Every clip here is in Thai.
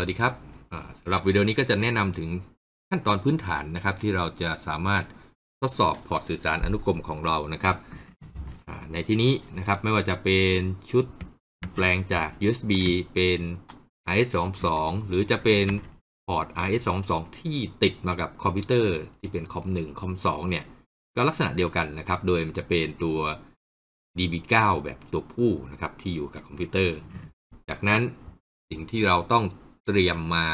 วัสดีครับสำหรับวิดีโอนี้ก็จะแนะนำถึงขั้นตอนพื้นฐานนะครับที่เราจะสามารถทดสอบพอร์ตสื่อสารอนุกรมของเรานะครับในที่นี้นะครับไม่ว่าจะเป็นชุดแปลงจาก USB เป็น RS22 หรือจะเป็นพอร์ต RS22 ที่ติดมากับคอมพิวเตอร์ ที่เป็นคอม1คอม2เนี่ยก็ลักษณะเดียวกันนะครับโดยมันจะเป็นตัว DB9 แบบตัวผู้นะครับที่อยู่กับคอมพิวเตอร์ จากนั้นสิ่งที่เราต้องเตรียมมา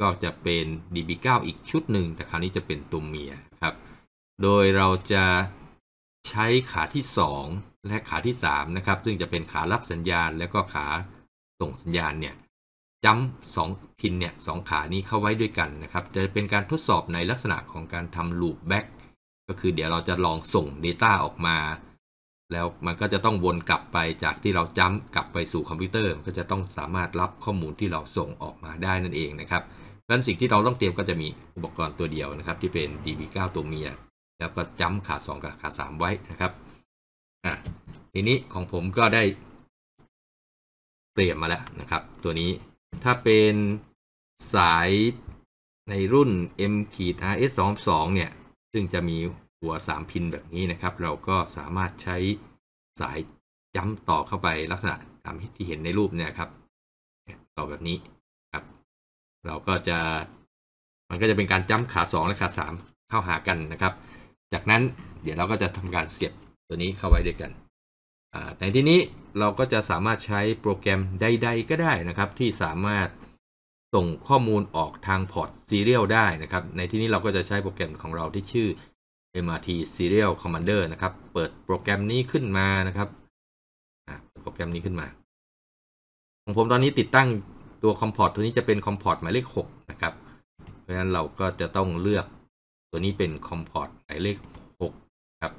ก็จะเป็น DB9 อีกชุดหนึ่ง แต่คราวนี้จะเป็นตัวเมียครับ โดยเราจะใช้ขาที่ 2 และขาที่ 3 นะครับ ซึ่งจะเป็นขารับสัญญาณแล้วก็ขาส่งสัญญาณเนี่ยจำสองพินเนี่ยสองขานี้เข้าไว้ด้วยกันนะครับ จะเป็นการทดสอบในลักษณะของการทำลูปแบ็กก็คือเดี๋ยวเราจะลองส่ง Data ออกมาแล้วมันก็จะต้องวนกลับไปจากที่เราจ้ำกลับไปสู่คอมพิวเตอร์ก็จะต้องสามารถรับข้อมูลที่เราส่งออกมาได้นั่นเองนะครับดังนั้นสิ่งที่เราต้องเตรียมก็จะมีอุปกรณ์ตัวเดียวนะครับที่เป็น DB9 ตัวเมียแล้วก็จ้ำขา2 กับขา3 ไว้นะครับอ่ะทีนี้ของผมก็ได้ เตรียมมาแล้วนะครับตัวนี้ ถ้าเป็นสายในรุ่น M RS 2 2เนี่ยซึ่งจะมีัว3พินแบบนี้นะครับ เราก็สามารถใช้สายจ้ำต่อเข้าไปลักษณะตามที่เห็นในรูปเนี่ยครับ ต่อแบบนี้ครับ เราก็จะมันก็จะเป็นการจ้ำขา2และขา3เข้าหากันนะครับ จากนั้นเดี๋ยวเราก็จะทำการเสียบตัวนี้เข้าไว้ด้วยกันในที่นี้เราก็จะสามารถใช้โปรแกรมใด ๆ ก็ได้นะครับ ที่สามารถส่งข้อมูลออกทางพอร์ตซีเรียลได้นะครับ ในที่นี้เราก็จะใช้โปรแกรมของเราที่ชื่อ MRT Serial Commander นะครับ เปิดโปรแกรมนี้ขึ้นมานะครับ โปรแกรมนี้ขึ้นมา ของผมตอนนี้ติดตั้งตัวคอมพอร์ตตัวนี้จะเป็นคอมพอร์ตหมายเลข 6 นะครับ เพราะฉะนั้นเราก็จะต้องเลือกตัวนี้เป็นคอมพอร์ตหมายเลข 6 ครับ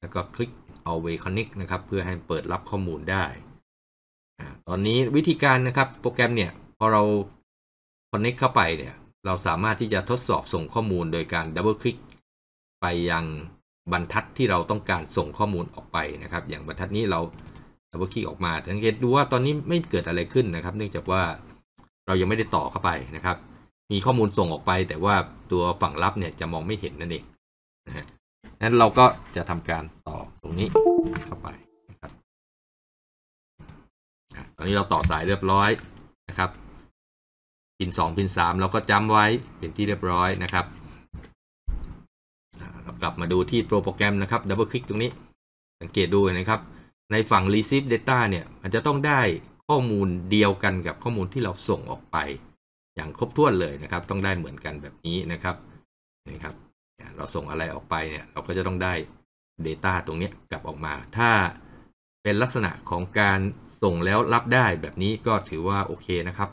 แล้วก็คลิก a อ w a y s Connect นะครับ เพื่อให้เปิดรับข้อมูลได้ ตอนนี้วิธีการนะครับ โปรแกรมเนี่ยพอเรา Connect เข้าไปเนี่ย เราสามารถที่จะทดสอบส่งข้อมูลโดยการดับเบิลคลิกไปยังบรรทัดที่เราต้องการส่งข้อมูลออกไปนะครับ อย่างบรรทัดนี้เราเราคลิกออกมาสังเกตดูว่าตอนนี้ไม่เกิดอะไรขึ้นนะครับ เนื่องจากว่าเรายังไม่ได้ต่อเข้าไปนะครับ มีข้อมูลส่งออกไป แต่ว่าตัวฝั่งรับเนี่ยจะมองไม่เห็น นั่นเองนะฮะนั้นเราก็จะทำการต่อตรงนี้เข้าไปนะครับตอนนี้เราต่อสายเรียบร้อยนะครับพินสองพินสามเราก็จำไว้เป็นที่เรียบร้อยนะครับลับมาดูที่โปรโปรแกรมนะครับ ดับเบิลคลิกตรงนี้ สังเกตดูนะครับ ในฝั่ง receive data เนี่ย มันจะต้องได้ข้อมูลเดียวกันกับข้อมูลที่เราส่งออกไป อย่างครบถ้วนเลยนะครับ ต้องได้เหมือนกันแบบนี้นะครับนะครับ เราส่งอะไรออกไปเนี่ย เราก็จะต้องได้ Data ตรงนี้กลับออกมา ถ้าเป็นลักษณะของการส่งแล้วรับได้แบบนี้ก็ถือว่าโอเคนะครับ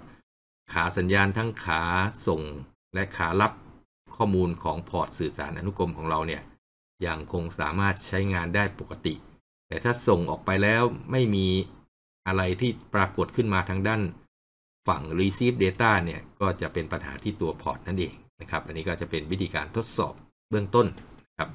ขาสัญญาณทั้งขาส่งและขารับข้อมูลของพอร์ตสื่อสารอนุกรมของเราเนี่ยยังคงสามารถใช้งานได้ปกติ แต่ถ้าส่งออกไปแล้วไม่มีอะไรที่ปรากฏขึ้นมาทางด้าน ฝั่ง receive data เนี่ยก็จะเป็นปัญหาที่ตัวพอร์ต นั่นเองนะครับ อันนี้ก็จะเป็นวิธีการทดสอบเบื้องต้นครับ